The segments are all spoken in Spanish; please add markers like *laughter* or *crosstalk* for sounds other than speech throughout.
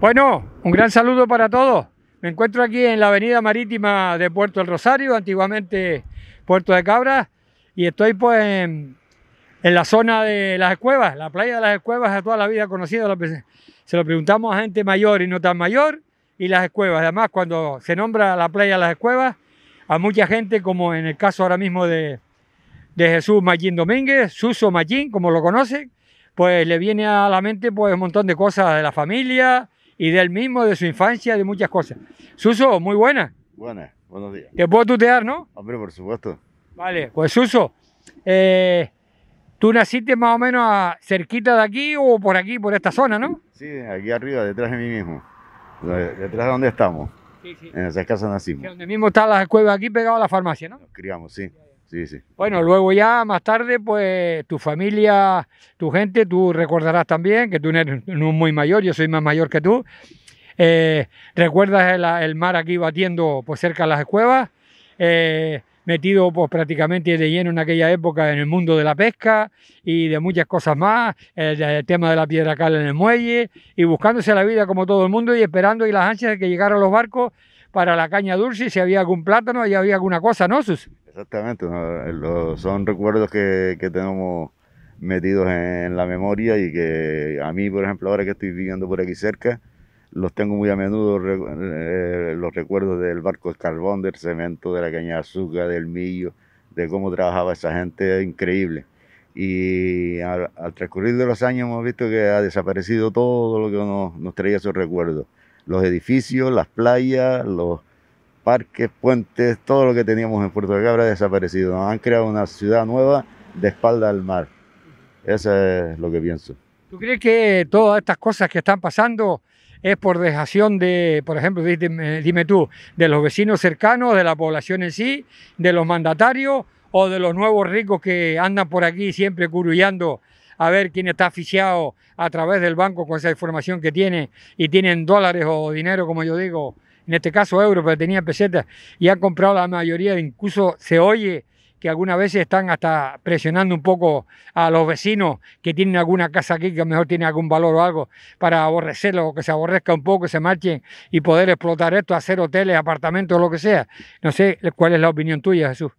Bueno, un gran saludo para todos. Me encuentro aquí en la avenida marítima de Puerto del Rosario, antiguamente Puerto de Cabras, y estoy pues en, la zona de las Cuevas, la playa de las Cuevas a toda la vida conocida. Se lo preguntamos a gente mayor y no tan mayor, y las Cuevas. Además, cuando se nombra la playa de las Cuevas a mucha gente, como en el caso ahora mismo de, Jesús Mallín Domínguez, Suso Mallín, como lo conocen, pues le viene a la mente pues un montón de cosas de la familia, y del mismo, de su infancia, de muchas cosas. Suso, muy buena. Buenas, buenos días. Te puedo tutear, ¿no? Hombre, por supuesto. Vale, pues Suso, eh, tú naciste más o menos cerquita de aquí o por aquí, por esta zona, ¿no? Sí, aquí arriba, detrás de mí mismo. Detrás de donde estamos. Sí, sí. En esa casa nacimos. donde mismo está la cueva aquí pegado a la farmacia, ¿no? Nos criamos, sí. Bueno, luego ya más tarde, pues tu familia, tu gente, tú recordarás también que tú eres muy mayor, yo soy más mayor que tú. Eh, recuerdas el, mar aquí batiendo por pues, cerca de las cuevas, eh, metido pues, prácticamente de lleno en aquella época en el mundo de la pesca y de muchas cosas más, el, tema de la piedra cal en el muelle y buscándose la vida como todo el mundo y esperando y las ansias de que llegaran los barcos para la caña dulce, y si había algún plátano, y había alguna cosa, ¿no, Sus? Exactamente, eh, son recuerdos que, que tenemos metidos en la memoria y que a mí, por ejemplo, ahora que estoy viviendo por aquí cerca, los tengo muy a menudo eh, los recuerdos del barco de carbón, del cemento, de la caña de azúcar, del millo, de cómo trabajaba esa gente, increíble. Y al, transcurrir de los años hemos visto que ha desaparecido todo lo que nos traía esos recuerdos. Los edificios, las playas, los, parques, puentes, todo lo que teníamos en Puerto de Cabra desaparecido. Nos han creado una ciudad nueva de espalda al mar. Eso es lo que pienso. ¿Tú crees que todas estas cosas que están pasando es por dejación de, por ejemplo, dime, tú, de los vecinos cercanos, de la población en sí, de los mandatarios o de los nuevos ricos que andan por aquí siempre curullando a ver quién está asfixiado a través del banco con esa información que tiene y tienen dólares o dinero, como yo digo, en este caso euro, pero tenía pesetas, y han comprado la mayoría, incluso se oye que algunas veces están hasta presionando un poco a los vecinos que tienen alguna casa aquí que a lo mejor tiene algún valor o algo para aborrecerlo, que se aborrezca un poco, que se marchen y poder explotar esto, hacer hoteles, apartamentos, lo que sea. No sé cuál es la opinión tuya, Jesús.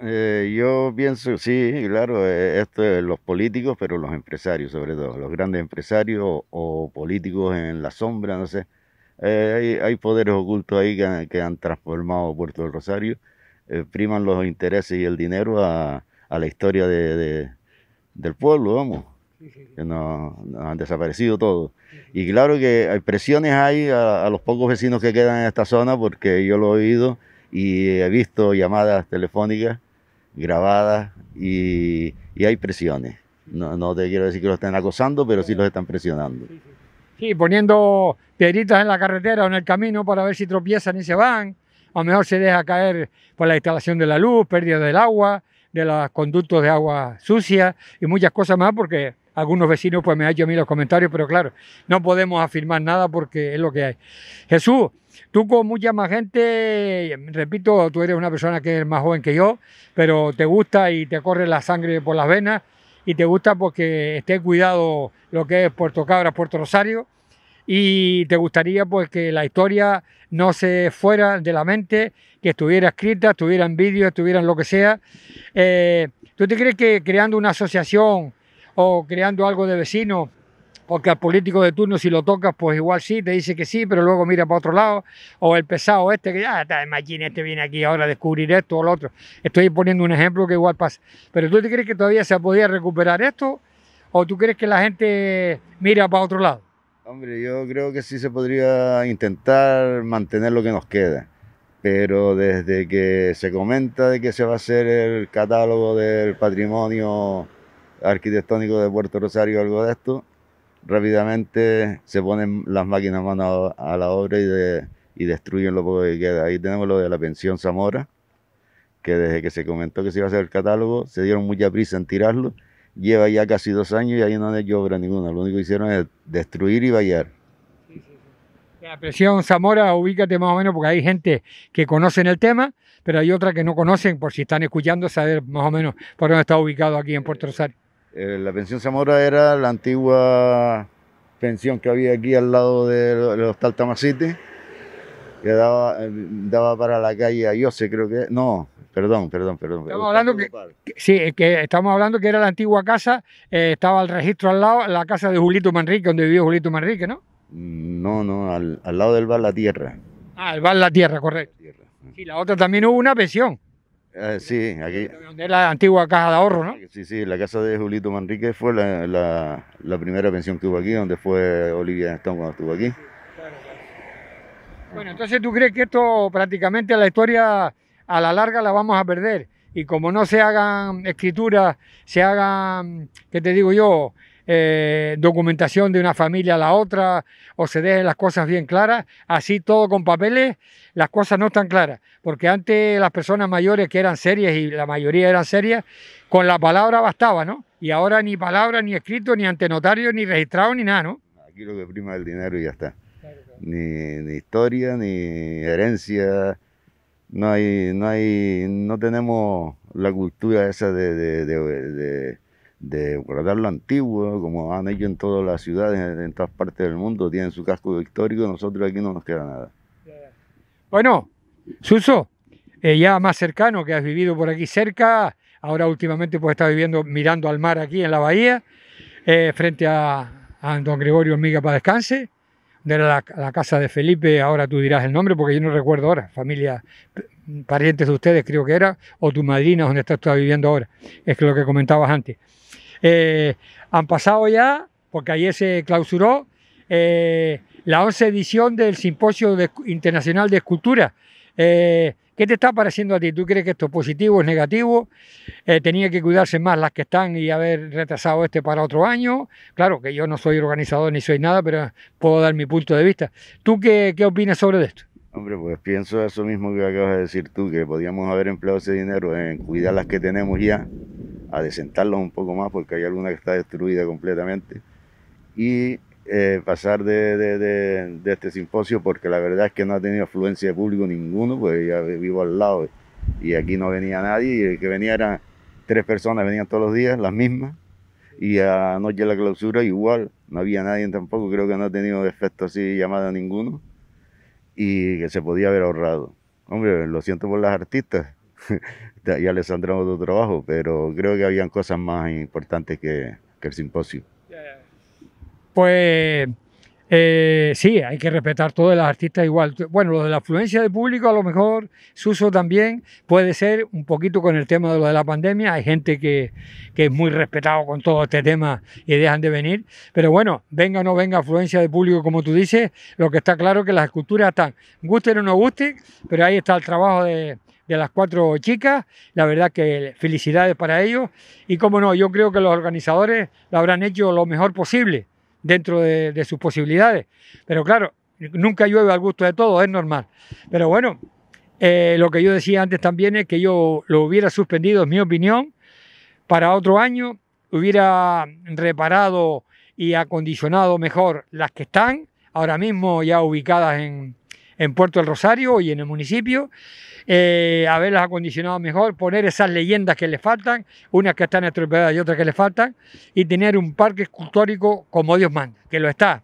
Eh, yo pienso, sí, claro, eh, esto es los políticos, pero los empresarios sobre todo, los grandes empresarios o políticos en la sombra, no sé, eh, hay, poderes ocultos ahí que, han transformado Puerto del Rosario. Eh, priman los intereses y el dinero a, la historia del pueblo, vamos. Que nos, han desaparecido todos Y claro que hay presiones ahí a, los pocos vecinos que quedan en esta zona, porque yo lo he oído y he visto llamadas telefónicas grabadas y, hay presiones. No, te quiero decir que los estén acosando, pero sí los están presionando. Sí, poniendo piedritas en la carretera o en el camino para ver si tropiezan y se van. A lo mejor se deja caer por la instalación de la luz, pérdida del agua, de los conductos de agua sucia y muchas cosas más porque algunos vecinos pues me han hecho a mí los comentarios, pero claro, no podemos afirmar nada porque es lo que hay. Jesús, tú con mucha más gente, repito, tú eres una persona que es más joven que yo, pero te gusta y te corre la sangre por las venas y te gusta porque esté cuidado lo que es Puerto Cabra, Puerto Rosario y te gustaría pues que la historia no se fuera de la mente, que estuviera escrita, estuviera en vídeo, estuviera lo que sea. Eh, ¿Tú te crees que creando una asociación o creando algo de vecino porque al político de turno si lo tocas, pues igual sí, te dice que sí, pero luego mira para otro lado, o el pesado este que ya, ah, está, imagínate, este viene aquí ahora a descubrir esto o lo otro. Estoy poniendo un ejemplo que igual pasa. Pero ¿tú te crees que todavía se podía recuperar esto o tú crees que la gente mira para otro lado? Hombre, yo creo que sí se podría intentar mantener lo que nos queda. Pero desde que se comenta de que se va a hacer el catálogo del patrimonio arquitectónico de Puerto Rosario algo de esto, rápidamente se ponen las máquinas mano a la obra y, destruyen lo poco que queda. Ahí tenemos lo de la pensión Zamora, que desde que se comentó que se iba a hacer el catálogo, se dieron mucha prisa en tirarlo. Lleva ya casi dos años y ahí no han hecho obra ninguna. Lo único que hicieron es destruir y vallar. La pensión Zamora, ubícate más o menos, porque hay gente que conoce el tema, pero hay otra que no conocen, por si están escuchando, saber más o menos por dónde está ubicado aquí en Puerto Rosario. Eh, la pensión Zamora era la antigua pensión que había aquí al lado del de Hostal Tamacite, que eh, daba, para la calle Ayose, creo que. No, perdón, perdón, perdón. Estamos hablando que, sí, que estamos hablando que era la antigua casa, eh, estaba el registro al lado, la casa de Julito Manrique, donde vivió Julito Manrique, ¿no? Mm, no, no, al, lado del bar La Tierra. Ah, el bar La Tierra, correcto. Y la otra también hubo una pensión. Ah, sí, aquí. Donde es la antigua caja de ahorro, ¿no? Sí, sí, la casa de Julito Manrique fue la, primera pensión que hubo aquí, donde fue Olivia Stone cuando estuvo aquí. Bueno, entonces tú crees que esto prácticamente la historia a la larga la vamos a perder. Y como no se hagan escrituras, se hagan, ¿qué te digo yo? Eh, documentación de una familia a la otra o se dejen las cosas bien claras. Así todo con papeles, las cosas no están claras. Porque antes las personas mayores que eran serias y la mayoría eran serias, con la palabra bastaba, ¿no? Y ahora ni palabra, ni escrito, ni ante notario, ni registrado, ni nada, ¿no? Aquí lo que prima es el dinero y ya está. Ni, historia, ni herencia. No hay, no hay, no tenemos la cultura esa de, de, de de guardar lo antiguo, como han hecho en todas las ciudades, en todas partes del mundo, tienen su casco histórico, nosotros aquí no nos queda nada. Bueno, Suso, eh, ya más cercano, que has vivido por aquí cerca, ahora últimamente pues estás viviendo mirando al mar aquí en la bahía, eh, frente a, a, don Gregorio Miga para descanse, de la, casa de Felipe, ahora tú dirás el nombre porque yo no recuerdo ahora, familia, parientes de ustedes creo que era, o tu madrina donde estás, estás viviendo ahora, es lo que comentabas antes. Eh, han pasado ya, porque ayer se clausuró, eh, la 11 edición del Simposio Internacional de Escultura. Eh, ¿Qué te está pareciendo a ti? ¿Tú crees que esto es positivo, es negativo? ¿Tenía que cuidarse más las que están y haber retrasado este para otro año? Claro que yo no soy organizador ni soy nada, pero puedo dar mi punto de vista. ¿Tú qué, qué opinas sobre esto? Hombre, pues pienso eso mismo que acabas de decir tú, que podíamos haber empleado ese dinero en cuidar las que tenemos ya a desentarlos un poco más porque hay alguna que está destruida completamente y eh, pasar de, este simposio porque la verdad es que no ha tenido afluencia de público ninguno, pues ya vivo al lado y aquí no venía nadie y el que venía eran tres personas, venían todos los días, las mismas y anoche la clausura igual, no había nadie tampoco, creo que no ha tenido efecto así llamada ninguno y que se podía haber ahorrado. Hombre, lo siento por las artistas, ya les saldrá otro trabajo, pero creo que habían cosas más importantes que, el simposio. Pues eh, sí, hay que respetar todos los artistas igual. Bueno, lo de la afluencia de público, a lo mejor, su uso también puede ser un poquito con el tema de lo de la pandemia. Hay gente que, es muy respetado con todo este tema y dejan de venir. Pero bueno, venga o no venga afluencia de público, como tú dices, lo que está claro es que las esculturas están, Guste o no gusten, pero ahí está el trabajo de, de las cuatro chicas. La verdad que felicidades para ellos. Y como no, yo creo que los organizadores lo habrán hecho lo mejor posible dentro de, sus posibilidades. Pero claro, nunca llueve al gusto de todos, es normal. Pero bueno, eh, lo que yo decía antes también es que yo lo hubiera suspendido, es mi opinión, para otro año, hubiera reparado y acondicionado mejor las que están ahora mismo ya ubicadas en, en Puerto del Rosario y en el municipio. Eh, haberlas acondicionado mejor, poner esas leyendas que le faltan, unas que están estropeadas y otras que le faltan, y tener un parque escultórico como Dios manda, que lo está.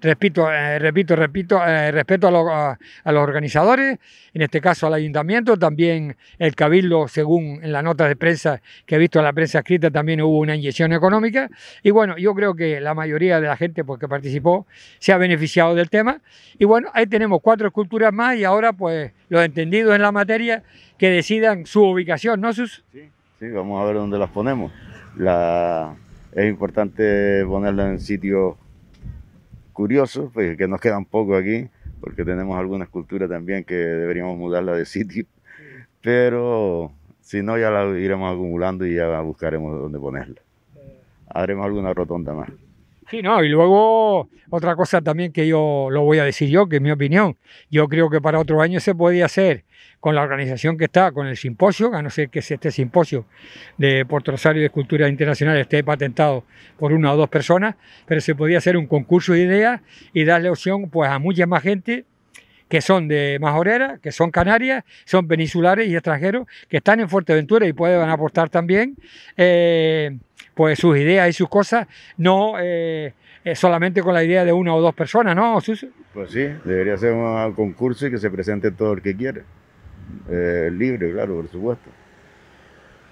Eh, repito, repito, repito, eh, respeto a, los organizadores, en este caso al ayuntamiento, también el Cabildo, según en la nota de prensa que he visto en la prensa escrita, también hubo una inyección económica. Y bueno, yo creo que la mayoría de la gente porque que participó se ha beneficiado del tema. Y bueno, ahí tenemos cuatro esculturas más y ahora pues los entendidos en la materia que decidan su ubicación, ¿no, Sus? Sí, sí vamos a ver dónde las ponemos. La... Es importante ponerlas en sitios Curioso, pues, que nos quedan poco aquí, porque tenemos alguna escultura también que deberíamos mudarla de *laughs* sitio, pero si no ya la iremos acumulando y ya buscaremos dónde ponerla. Eh. Haremos alguna rotonda más. Sí, no, y luego otra cosa también que yo lo voy a decir yo, que es mi opinión. Yo creo que para otro año se podía hacer con la organización que está, con el simposio, a no ser que este simposio de Puerto Rosario de Escultura Internacional esté patentado por una o dos personas, pero se podía hacer un concurso de ideas y darle opción pues a mucha más gente que son de Majorera, que son canarias, son peninsulares y extranjeros que están en Fuerteventura y pueden aportar también. Eh, pues sus ideas y sus cosas, no eh, eh, solamente con la idea de una o dos personas, ¿no, Suso? Pues sí, debería ser un concurso y que se presente todo el que quiere. Eh, libre, claro, por supuesto.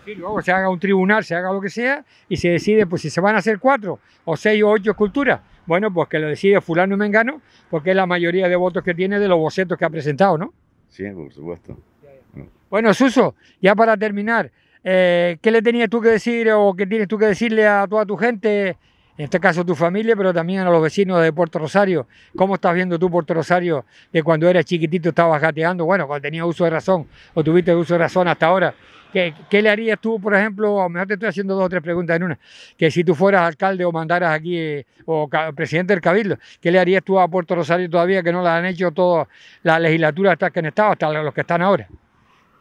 Sí, luego se haga un tribunal, se haga lo que sea, y se decide, pues si se van a hacer cuatro o seis o ocho esculturas, bueno, pues que lo decide fulano y mengano, porque es la mayoría de votos que tiene de los bocetos que ha presentado, ¿no? Sí, por supuesto. Bueno, Suso, ya para terminar, eh, ¿Qué le tenías tú que decir o qué tienes tú que decirle a toda tu gente, en este caso a tu familia, pero también a los vecinos de Puerto Rosario? ¿Cómo estás viendo tú Puerto Rosario que cuando eras chiquitito estabas gateando? Bueno, cuando tenías uso de razón o tuviste uso de razón hasta ahora. ¿Qué, le harías tú, por ejemplo, o mejor te estoy haciendo dos o tres preguntas en una, que si tú fueras alcalde o mandaras aquí, eh, o presidente del Cabildo, ¿qué le harías tú a Puerto Rosario todavía que no la han hecho todas la legislatura hasta que han estado, hasta los que están ahora?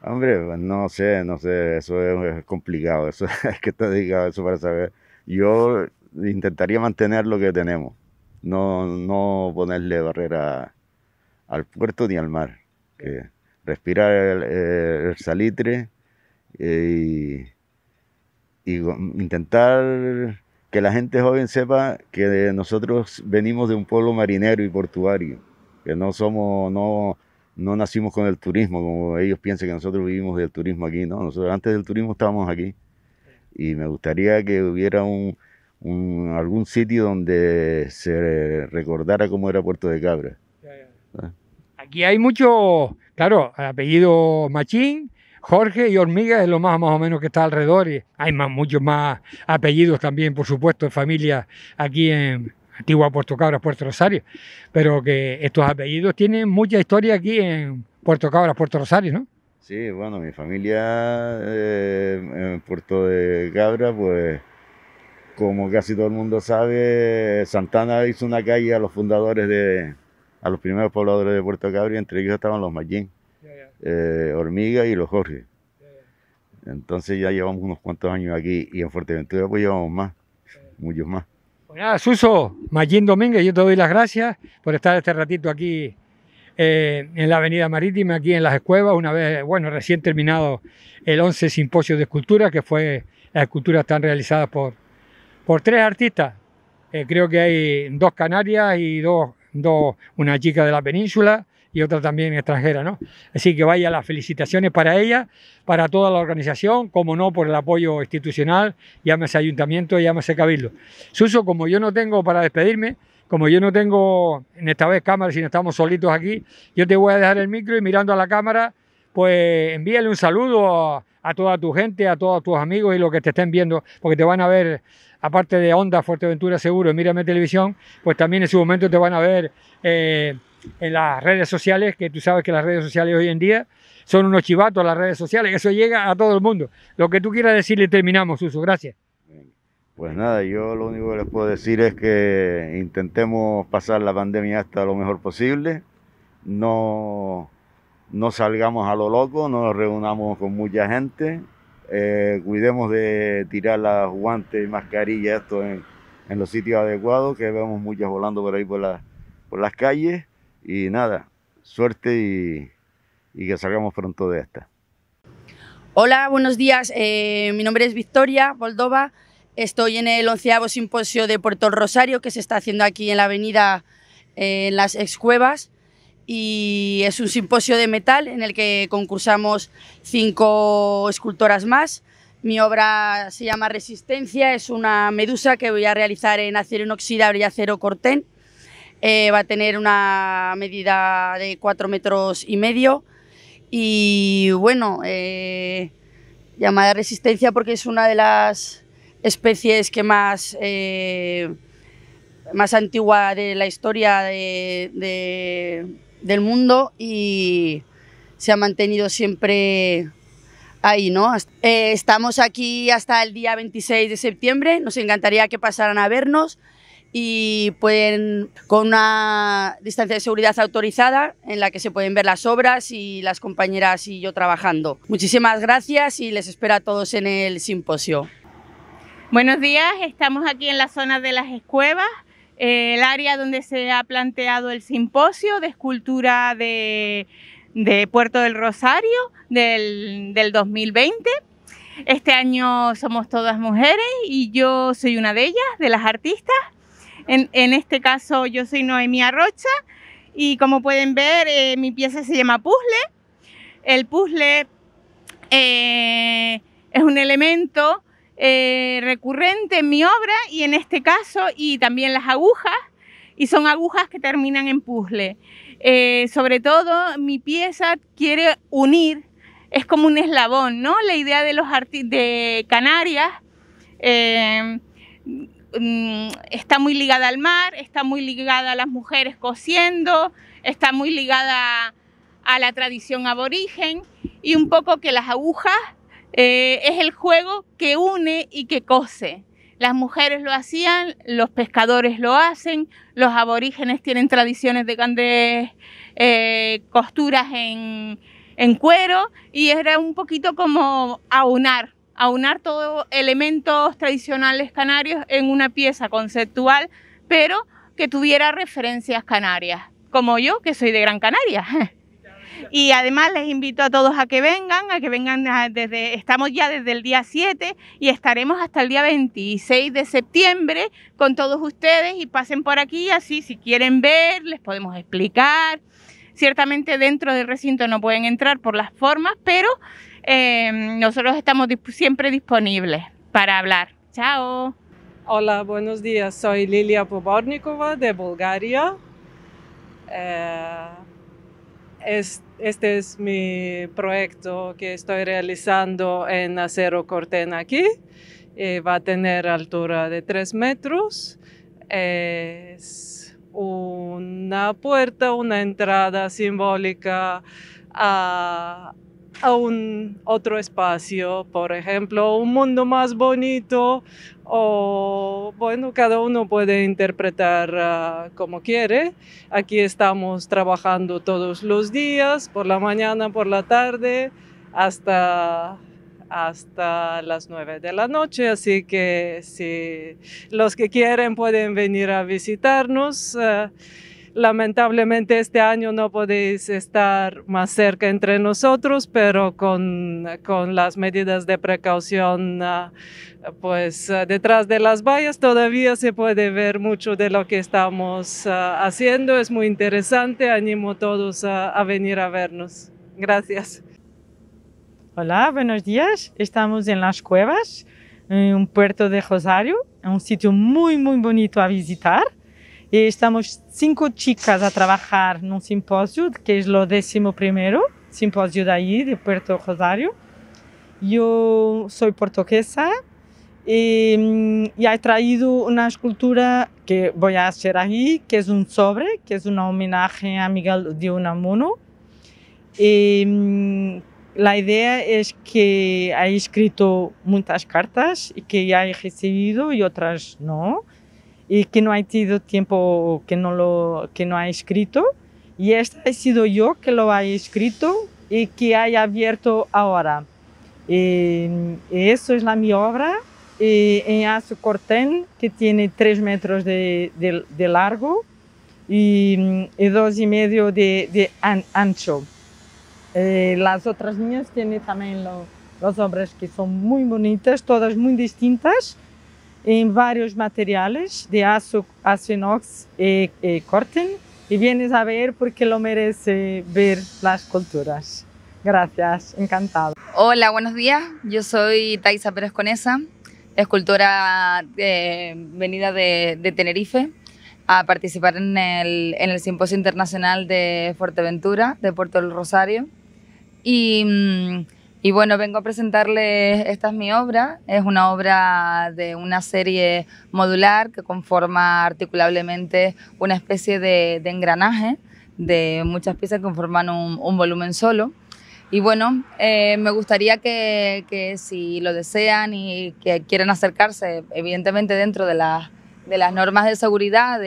Hombre, pues, no sé, no sé, eso es, complicado, eso *laughs* es que dedicado diga eso para saber. Yo intentaría mantener lo que tenemos, no, ponerle barrera al puerto ni al mar. Que respirar el, salitre eh, y, intentar que la gente joven sepa que nosotros venimos de un pueblo marinero y portuario, que no somos, no, no nacimos con el turismo, como ellos piensan que nosotros vivimos del turismo aquí, no, nosotros antes del turismo estábamos aquí. Y me gustaría que hubiera un, algún sitio donde se recordara cómo era Puerto de Cabra. ¿Ah? Aquí hay mucho, claro, apellido Machín, Jorge y Hormiga es lo más más o menos que está alrededor. Y hay muchos más apellidos también, por supuesto, de familia aquí en, antigua Puerto Cabras, Puerto Rosario, pero que estos apellidos tienen mucha historia aquí en Puerto Cabras, Puerto Rosario, ¿no? Sí, bueno, mi familia eh, en Puerto de Cabra, pues como casi todo el mundo sabe, Santana hizo una calle a los fundadores de, a los primeros pobladores de Puerto Cabra, entre ellos estaban los Mallín, Hormiga eh, y los Jorge. Entonces ya llevamos unos cuantos años aquí y en Fuerteventura pues llevamos más, muchos más. Suso, Mayín Domínguez, yo te doy las gracias por estar este ratito aquí eh, en la Avenida Marítima, aquí en Las Escuevas, una vez, bueno, recién terminado el 11 Simposio de Escultura, que fue, las esculturas están realizadas por, por tres artistas. Eh, creo que hay dos canarias y dos, dos, una chica de la península y otra también extranjera, ¿no? Así que vaya las felicitaciones para ella, para toda la organización, como no por el apoyo institucional, llámese ayuntamiento, llámese cabildo. Suso, como yo no tengo para despedirme, como yo no tengo en esta vez cámara, sino estamos solitos aquí, yo te voy a dejar el micro y mirando a la cámara, pues envíale un saludo a a toda tu gente, a todos tus amigos y los que te estén viendo, porque te van a ver, aparte de Onda, Fuerteventura Seguro y Mírame Televisión, pues también en su momento te van a ver eh, en las redes sociales, que tú sabes que las redes sociales hoy en día son unos chivatos, las redes sociales, eso llega a todo el mundo. Lo que tú quieras decirle, terminamos, Suso, gracias. Pues nada, yo lo único que les puedo decir es que intentemos pasar la pandemia hasta lo mejor posible. No no salgamos a lo loco, no nos reunamos con mucha gente, eh, cuidemos de tirar las guantes y mascarillas esto en, los sitios adecuados, que vemos muchas volando por ahí por, por las calles. Y nada, suerte y, que salgamos pronto de esta. Hola, buenos días. Eh, mi nombre es Victoria Boldova. Estoy en el onceavo simposio de Puerto Rosario que se está haciendo aquí en la avenida eh, las Excuevas y es un simposio de metal en el que concursamos cinco escultoras más. Mi obra se llama Resistencia, es una medusa que voy a realizar en acero inoxidable y acero cortén. Eh, va a tener una medida de cuatro metros y medio y bueno, eh, llamada Resistencia porque es una de las especies que más... Eh, más antigua de la historia de del mundo y se ha mantenido siempre ahí, ¿no? Eh, estamos aquí hasta el día 26 de septiembre, nos encantaría que pasaran a vernos y pueden, con una distancia de seguridad autorizada en la que se pueden ver las obras y las compañeras y yo trabajando. Muchísimas gracias y les espero a todos en el simposio. Buenos días, estamos aquí en la zona de las Escuevas, el área donde se ha planteado el simposio de escultura de, Puerto del Rosario del, 2020. Este año somos todas mujeres y yo soy una de ellas, de las artistas. En, este caso yo soy Noemí Arrocha y como pueden ver eh, mi pieza se llama puzzle. El puzzle eh, es un elemento eh, recurrente en mi obra y en este caso y también las agujas y son agujas que terminan en puzzle. Eh, sobre todo mi pieza quiere unir, es como un eslabón, ¿no? La idea de los de Canarias eh, mm, está muy ligada al mar, está muy ligada a las mujeres cosiendo, está muy ligada a la tradición aborigen y un poco que las agujas eh, es el juego que une y que cose. Las mujeres lo hacían, los pescadores lo hacen, los aborígenes tienen tradiciones de grandes eh, costuras en, en cuero y era un poquito como aunar, aunar todos elementos tradicionales canarios en una pieza conceptual, pero que tuviera referencias canarias, como yo que soy de Gran Canaria. *laughs* Y además les invito a todos a que vengan, a que vengan desde, estamos ya desde el día 7 y estaremos hasta el día 26 de septiembre con todos ustedes y pasen por aquí, así si quieren ver, les podemos explicar. Ciertamente dentro del recinto no pueden entrar por las formas, pero em, nosotros estamos siempre disponibles para hablar. Chao. Hola, buenos días. Soy Lilia Pobornikova de Bulgaria. Eh, este es mi proyecto que estoy realizando en acero Corten aquí. Eh, va a tener altura de 3 metros. Es una puerta, una entrada simbólica a, a un otro espacio, por ejemplo, un mundo más bonito o bueno, cada uno puede interpretar ah, como quiere. Aquí estamos trabajando todos los días, por la mañana, por la tarde, hasta hasta las nueve de la noche, así que si los que quieren pueden venir a visitarnos. Ah, Lamentablemente este año no podéis estar más cerca entre nosotros, pero con, las medidas de precaución, ah, pues ah, detrás de las vallas todavía se puede ver mucho de lo que estamos ah, haciendo. Es muy interesante, animo a todos a, venir a vernos. Gracias. Hola, buenos días. Estamos en Las Cuevas, en un puerto de Rosario, un sitio muy, muy bonito a visitar estamos cinco chicas a trabajar en un simposio, que es lo décimo primero, simposio de ahí, de Puerto Rosario. Yo soy portuguesa y, mm, he traído una escultura que voy a hacer ahí que es un sobre, que es una homenaje a Miguel de Unamuno. Mm, la idea es que he escrito muchas cartas y que ya he recibido y otras no y que no ha tenido tiempo, que no, lo, que no ha escrito. Y esta he sido yo que lo ha escrito y que haya abierto ahora. Y, eso es la mi obra eh, en aso Corten, que tiene tres metros de, largo mm, y, dos y medio de, ancho. Eh, las otras niñas tienen también los las obras que son muy bonitas, todas muy distintas en em varios materiales de aso, aso inox y, e, e corten. Y e vienes a ver porque lo merece ver las culturas. Gracias, encantado. Hola, buenos días. Yo soy Taisa Pérez Conesa, escultora eh, venida de, de, Tenerife a participar en el, en el Simposio Internacional de Fuerteventura, de Puerto del Rosario. Y mm, y bueno, vengo a presentarles, esta es mi obra, es una obra de una serie modular que conforma articulablemente una especie de, engranaje de muchas piezas que conforman un, volumen solo. Y bueno, eh, me gustaría que, si lo desean y que quieren acercarse, evidentemente dentro de, las normas de seguridad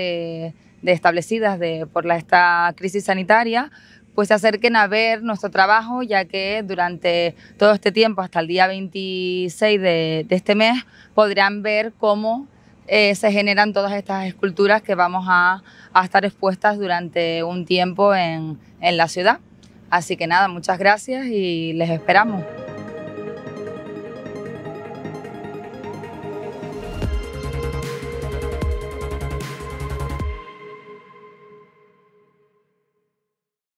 establecidas por esta crisis sanitaria, pues se acerquen a ver nuestro trabajo, ya que durante todo este tiempo, hasta el día 26 de, este mes, podrán ver cómo eh, se generan todas estas esculturas que vamos a, estar expuestas durante un tiempo en, en la ciudad. Así que nada, muchas gracias y les esperamos.